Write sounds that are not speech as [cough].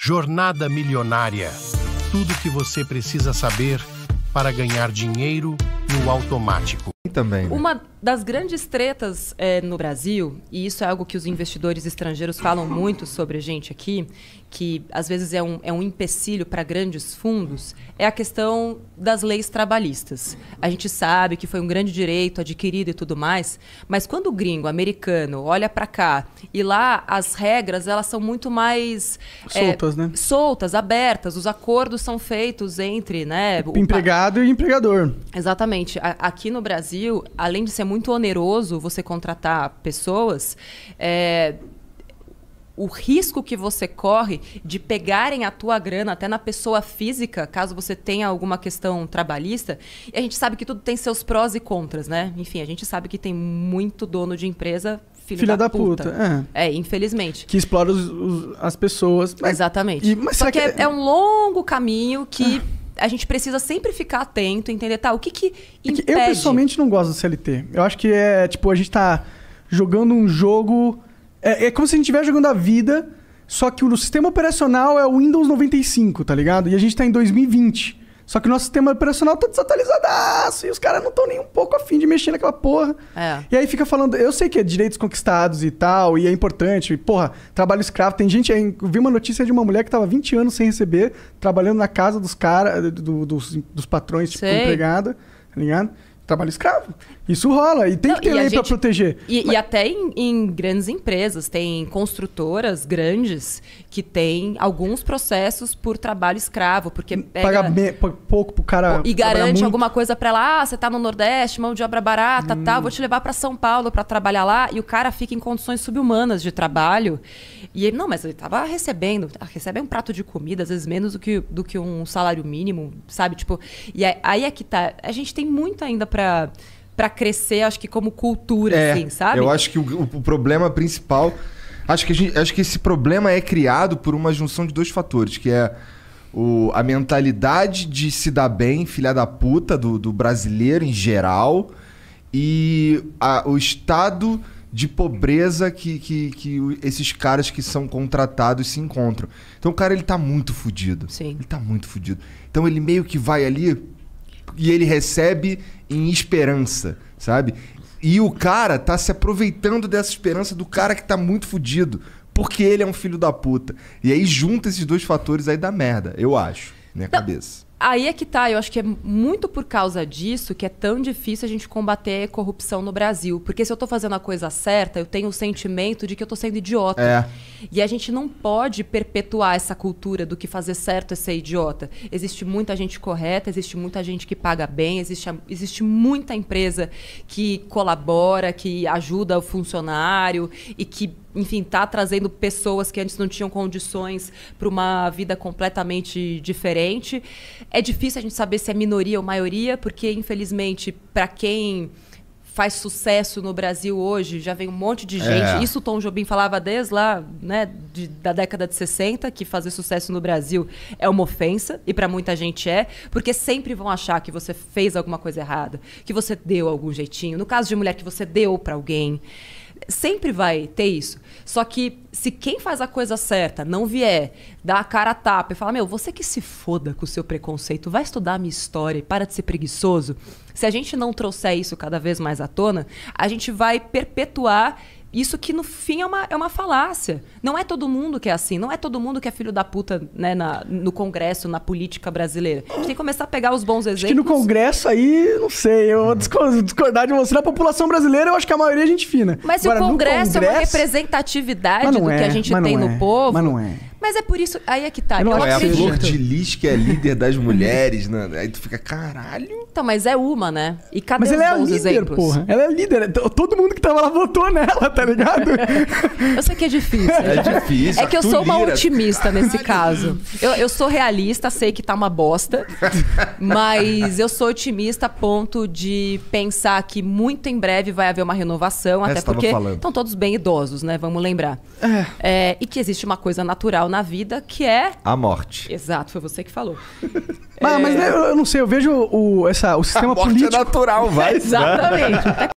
Jornada Milionária. Tudo que você precisa saber para ganhar dinheiro no automático. E também. Né? Uma das grandes tretas é, no Brasil, e isso é algo que os investidores estrangeiros falam muito sobre a gente aqui, que às vezes é um, é um empecilho para grandes fundos, é a questão das leis trabalhistas. A gente sabe que foi um grande direito adquirido e tudo mais, mas quando o gringo americano olha para cá e lá as regras elas são muito mais eh, soltas, é, né? Soltas, abertas, os acordos são feitos entre, né, o empregado o... e empregador. Exatamente. A, aqui no Brasil, além de ser muito oneroso você contratar pessoas, é, o risco que você corre de pegarem a tua grana até na pessoa física, caso você tenha alguma questão trabalhista. E a gente sabe que tudo tem seus prós e contras, né? Enfim, a gente sabe que tem muito dono de empresa filho filha da, da puta. puta. É. é. infelizmente. Que explora os, os, as pessoas. Mas, Exatamente. E, mas Só que, que é, é, é, um longo caminho que... Ah a gente precisa sempre ficar atento, entender, tá? O que que impede? É que eu pessoalmente não gosto do CLT. Eu acho que é, tipo, a gente tá jogando um jogo... É, é como se a gente estivesse jogando a vida, só que o sistema operacional é o Windows 95, tá ligado? E a gente tá em 2020. Só que o nosso sistema operacional tá desatualizadaço e os caras não estão nem um pouco afim de mexer naquela porra. É. E aí fica falando, eu sei que é direitos conquistados e tal, e é importante, e porra, trabalho escravo. Tem gente aí, eu vi uma notícia de uma mulher que tava 20 anos sem receber, trabalhando na casa dos caras, do, dos, dos patrões, tipo, sei. empregada, tá ligado? trabalho escravo. Isso rola e tem Não, que ter lei para proteger. E, Mas... e até em, em, grandes empresas, tem construtoras grandes que têm alguns processos por trabalho escravo, porque hum, pega... Paga pouco pro cara E garante alguma coisa para ela, ah, você tá no Nordeste, mão de obra barata, hum. tal, vou te levar para São Paulo para trabalhar lá, e o cara fica em condições subhumanas de trabalho. E ele, não, mas ele tava recebendo, ah, recebe um prato de comida, às vezes menos do que, do que um salário mínimo, sabe? Tipo, e é, aí é que tá, a gente tem muito ainda pra para para crescer, acho que como cultura, é, assim, sabe? Eu acho que o, o problema principal, acho que, gente, acho que esse problema é criado por uma junção de dois fatores, que é o, a mentalidade de se dar bem, filha da puta, do, do brasileiro em geral, e a, o estado de pobreza que, que, que esses caras que são contratados se encontram. Então o cara ele tá muito fudido. Sim. Ele tá muito fudido. Então ele meio que vai ali e ele recebe em esperança, sabe? E o cara tá se aproveitando dessa esperança do cara que tá muito fudido, porque ele é um filho da puta. E aí junta esses dois fatores aí da merda, eu acho, minha tá. cabeça. Aí é que tá, eu acho que é muito por causa disso que é tão difícil a gente combater a corrupção no Brasil. Porque se eu tô fazendo a coisa certa, eu tenho o sentimento de que eu tô sendo idiota. É. E a gente não pode perpetuar essa cultura do que fazer certo é ser idiota. Existe muita gente correta, existe muita gente que paga bem, existe, existe muita empresa que colabora, que ajuda o funcionário e que enfim, tá trazendo pessoas que antes não tinham condições para uma vida completamente diferente. É difícil a gente saber se é minoria ou maioria, porque infelizmente para quem faz sucesso no Brasil hoje, já vem um monte de é. gente. É. Isso o Tom Jobim falava desde lá, né, de, da década de 60, que fazer sucesso no Brasil é uma ofensa, e para muita gente é, porque sempre vão achar que você fez alguma coisa errada, que você deu algum jeitinho. No caso de mulher, que você deu para alguém sempre vai ter isso. Só que se quem faz a coisa certa não vier, dá a cara a tapa e fala: Meu, você que se foda com o seu preconceito, vai estudar a minha história e para de ser preguiçoso. Se a gente não trouxer isso cada vez mais à tona, a gente vai perpetuar isso que no fim é uma, é uma falácia. Não é todo mundo que é assim. Não é todo mundo que é filho da puta né, na, no Congresso, na política brasileira. A gente tem que começar a pegar os bons exemplos. Acho que no Congresso aí, não sei, eu vou discordar de você. Na população brasileira, eu acho que a maioria é gente fina. Mas se Agora, o Congresso, Congresso, é uma representatividade do é, que a é, gente tem é, no povo. Mas não é. Mas é por isso. Aí é que tá. Não, eu é acredito. a Flor de Lis que é líder das mulheres, né? Aí tu fica, caralho. Então, mas é uma, né? E cada mas ela é a líder, exemplos? porra. Ela é líder. Todo mundo que tava lá votou nela, tá ligado? [laughs] eu sei que é difícil. É difícil. É que eu sou uma otimista nesse caso. Eu, eu sou realista, sei que tá uma bosta. mas eu sou otimista a ponto de pensar que muito em breve vai haver uma renovação. Essa até porque estão todos bem idosos, né? Vamos lembrar. É. É, e que existe uma coisa natural fundamental na vida, que é. A morte. Exato, foi você que falou. é... mas, eu não sei, eu vejo o, essa, o sistema a morte é político. É natural, vai. Exatamente. [laughs]